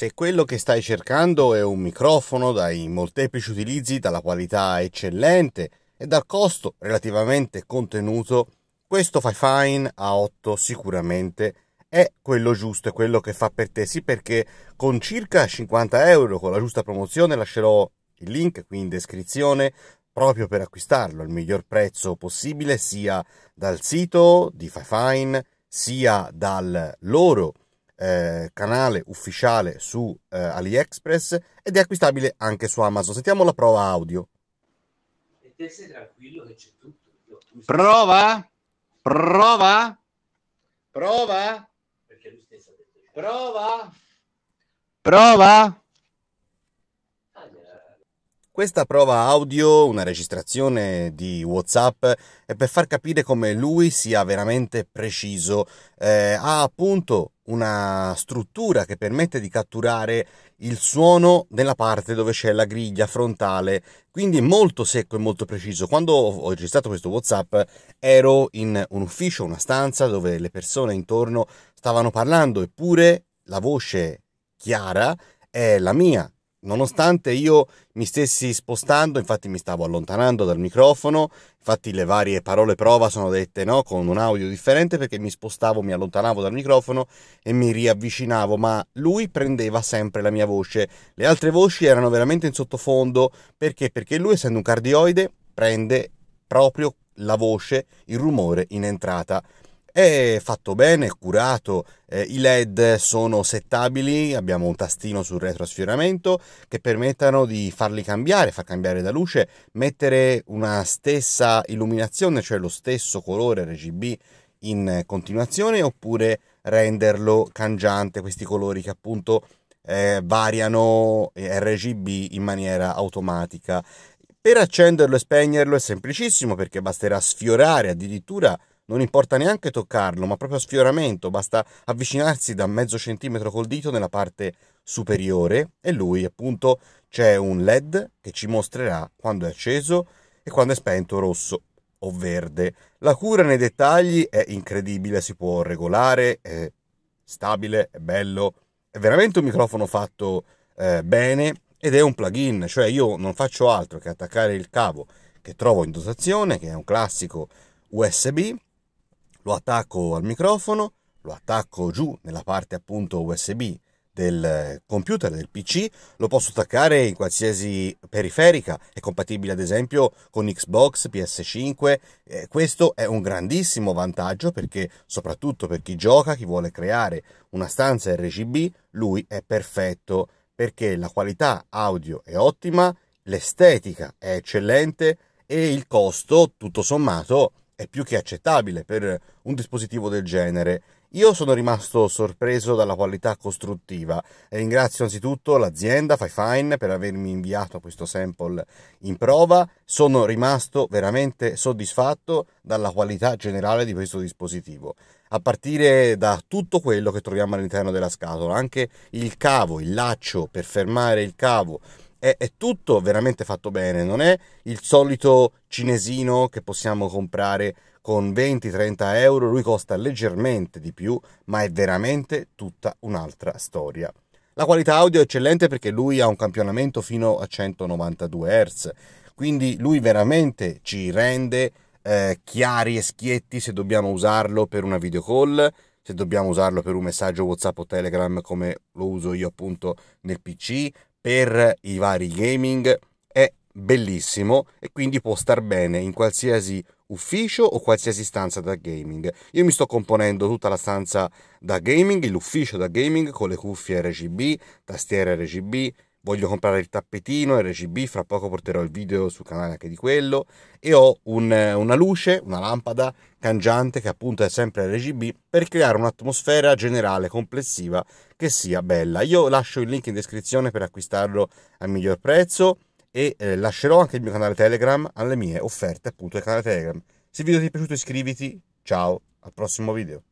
Se quello che stai cercando è un microfono dai molteplici utilizzi, dalla qualità eccellente e dal costo relativamente contenuto, questo FiFine A8 sicuramente è quello giusto, è quello che fa per te. Sì, perché con circa 50 euro, con la giusta promozione, lascerò il link qui in descrizione proprio per acquistarlo al miglior prezzo possibile, sia dal sito di FiFine, sia dal loro eh, canale ufficiale su eh, AliExpress ed è acquistabile anche su Amazon. Sentiamo la prova audio. E te sei tranquillo che c'è tutto. Prova? Prova? Prova? Prova? Prova? Questa prova audio, una registrazione di WhatsApp, è eh, per far capire come lui sia veramente preciso. Eh, ha appunto una struttura che permette di catturare il suono nella parte dove c'è la griglia frontale, quindi è molto secco e molto preciso. Quando ho registrato questo WhatsApp ero in un ufficio, una stanza dove le persone intorno stavano parlando, eppure la voce chiara è la mia nonostante io mi stessi spostando, infatti mi stavo allontanando dal microfono, infatti le varie parole prova sono dette no, con un audio differente perché mi spostavo, mi allontanavo dal microfono e mi riavvicinavo, ma lui prendeva sempre la mia voce. Le altre voci erano veramente in sottofondo perché? Perché lui essendo un cardioide prende proprio la voce, il rumore in entrata è fatto bene, è curato, eh, i LED sono settabili, abbiamo un tastino sul retrosfioramento che permettono di farli cambiare, far cambiare la luce, mettere una stessa illuminazione, cioè lo stesso colore RGB in continuazione oppure renderlo cangiante, questi colori che appunto eh, variano eh, RGB in maniera automatica. Per accenderlo e spegnerlo è semplicissimo perché basterà sfiorare addirittura non importa neanche toccarlo, ma proprio a sfioramento, basta avvicinarsi da mezzo centimetro col dito nella parte superiore e lui appunto c'è un LED che ci mostrerà quando è acceso e quando è spento rosso o verde. La cura nei dettagli è incredibile, si può regolare, è stabile, è bello, è veramente un microfono fatto eh, bene ed è un plugin, cioè io non faccio altro che attaccare il cavo che trovo in dotazione, che è un classico USB, lo attacco al microfono, lo attacco giù nella parte appunto USB del eh, computer, del PC, lo posso attaccare in qualsiasi periferica, è compatibile ad esempio con Xbox, PS5, eh, questo è un grandissimo vantaggio perché soprattutto per chi gioca, chi vuole creare una stanza RGB, lui è perfetto perché la qualità audio è ottima, l'estetica è eccellente e il costo tutto sommato è più che accettabile per un dispositivo del genere. Io sono rimasto sorpreso dalla qualità costruttiva e ringrazio anzitutto l'azienda FiFine per avermi inviato questo sample in prova. Sono rimasto veramente soddisfatto dalla qualità generale di questo dispositivo, a partire da tutto quello che troviamo all'interno della scatola, anche il cavo, il laccio per fermare il cavo, è, è, tutto veramente fatto bene, non è il solito cinesino che possiamo comprare con 20-30 euro, lui costa leggermente di più, ma è veramente tutta un'altra storia. La qualità audio è eccellente perché lui ha un campionamento fino a 192 Hz, quindi lui veramente ci rende eh, chiari e schietti se dobbiamo usarlo per una video call, se dobbiamo usarlo per un messaggio WhatsApp o Telegram come lo uso io appunto nel PC, per i vari gaming è bellissimo e quindi può star bene in qualsiasi ufficio o qualsiasi stanza da gaming. Io mi sto componendo tutta la stanza da gaming, l'ufficio da gaming con le cuffie RGB, tastiere RGB, voglio comprare il tappetino RGB, fra poco porterò il video sul canale anche di quello e ho un, una luce, una lampada cangiante che appunto è sempre RGB per creare un'atmosfera generale complessiva che sia bella. Io lascio il link in descrizione per acquistarlo al miglior prezzo e eh, lascerò anche il mio canale Telegram alle mie offerte appunto del canale Telegram. Se il video ti è piaciuto iscriviti, ciao, al prossimo video.